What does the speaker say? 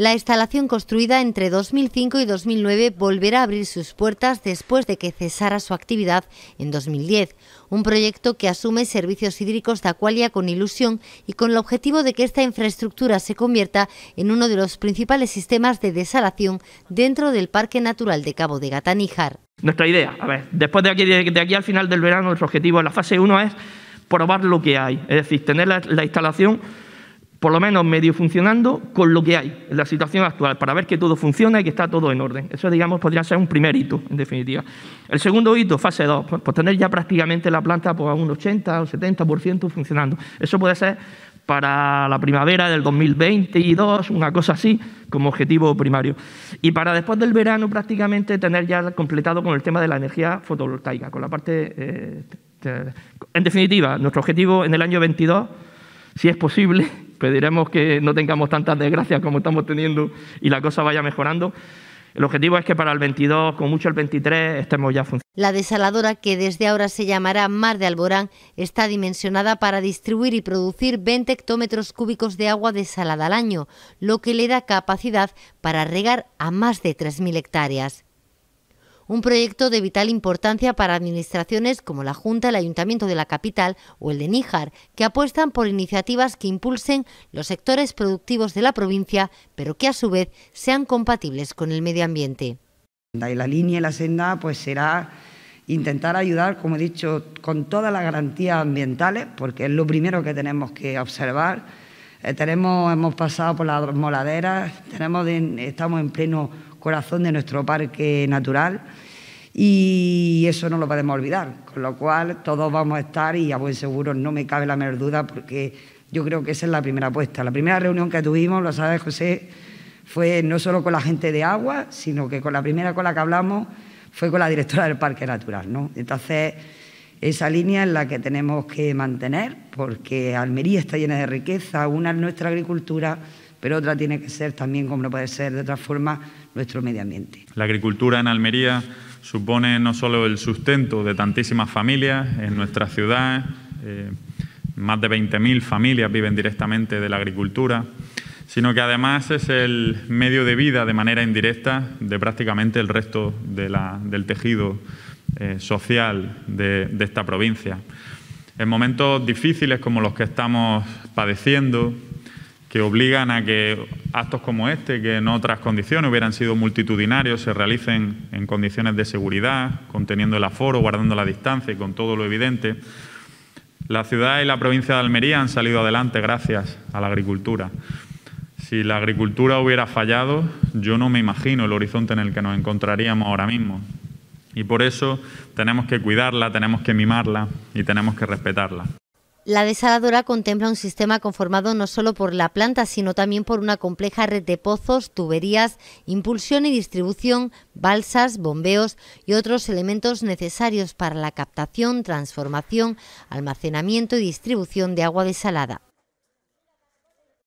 La instalación construida entre 2005 y 2009 volverá a abrir sus puertas después de que cesara su actividad en 2010, un proyecto que asume servicios hídricos de Acualia con ilusión y con el objetivo de que esta infraestructura se convierta en uno de los principales sistemas de desalación dentro del Parque Natural de Cabo de Gata Nuestra idea, a ver, después de aquí, de aquí al final del verano, nuestro objetivo en la fase 1 es probar lo que hay, es decir, tener la instalación por lo menos medio funcionando con lo que hay en la situación actual, para ver que todo funciona y que está todo en orden. Eso, digamos, podría ser un primer hito, en definitiva. El segundo hito, fase 2, pues, pues, tener ya prácticamente la planta pues, a un 80 o 70% funcionando. Eso puede ser para la primavera del 2022, una cosa así, como objetivo primario. Y para después del verano prácticamente tener ya completado con el tema de la energía fotovoltaica, con la parte... Eh, en definitiva, nuestro objetivo en el año 22, si es posible, Pediremos que no tengamos tantas desgracias como estamos teniendo y la cosa vaya mejorando. El objetivo es que para el 22, con mucho el 23, estemos ya funcionando. La desaladora, que desde ahora se llamará Mar de Alborán, está dimensionada para distribuir y producir 20 hectómetros cúbicos de agua desalada al año, lo que le da capacidad para regar a más de 3.000 hectáreas un proyecto de vital importancia para administraciones como la Junta, el Ayuntamiento de la capital o el de Níjar, que apuestan por iniciativas que impulsen los sectores productivos de la provincia, pero que a su vez sean compatibles con el medio ambiente. la línea y la senda pues será intentar ayudar, como he dicho, con todas las garantías ambientales, porque es lo primero que tenemos que observar. Eh, tenemos, hemos pasado por las moladeras, tenemos estamos en pleno corazón de nuestro parque natural y eso no lo podemos olvidar, con lo cual todos vamos a estar y a buen seguro no me cabe la menor duda porque yo creo que esa es la primera apuesta. La primera reunión que tuvimos, lo sabes José, fue no solo con la gente de agua, sino que con la primera con la que hablamos fue con la directora del Parque Natural. Entonces, esa línea es la que tenemos que mantener porque Almería está llena de riqueza, una es nuestra agricultura pero otra tiene que ser también, como no puede ser de otra forma, nuestro medio ambiente. La agricultura en Almería supone no solo el sustento de tantísimas familias en nuestra ciudad, eh, más de 20.000 familias viven directamente de la agricultura, sino que además es el medio de vida de manera indirecta de prácticamente el resto del tejido eh, social de esta provincia. En momentos difíciles como los que estamos padeciendo, que obligan a que actos como este, que en otras condiciones hubieran sido multitudinarios, se realicen en condiciones de seguridad, conteniendo el aforo, guardando la distancia y con todo lo evidente. La ciudad y la provincia de Almería han salido adelante gracias a la agricultura. Si la agricultura hubiera fallado, yo no me imagino el horizonte en el que nos encontraríamos ahora mismo. Y por eso tenemos que cuidarla, tenemos que mimarla y tenemos que respetarla. La desaladora contempla un sistema conformado no solo por la planta, sino también por una compleja red de pozos, tuberías, impulsión y distribución, balsas, bombeos y otros elementos necesarios para la captación, transformación, almacenamiento y distribución de agua desalada.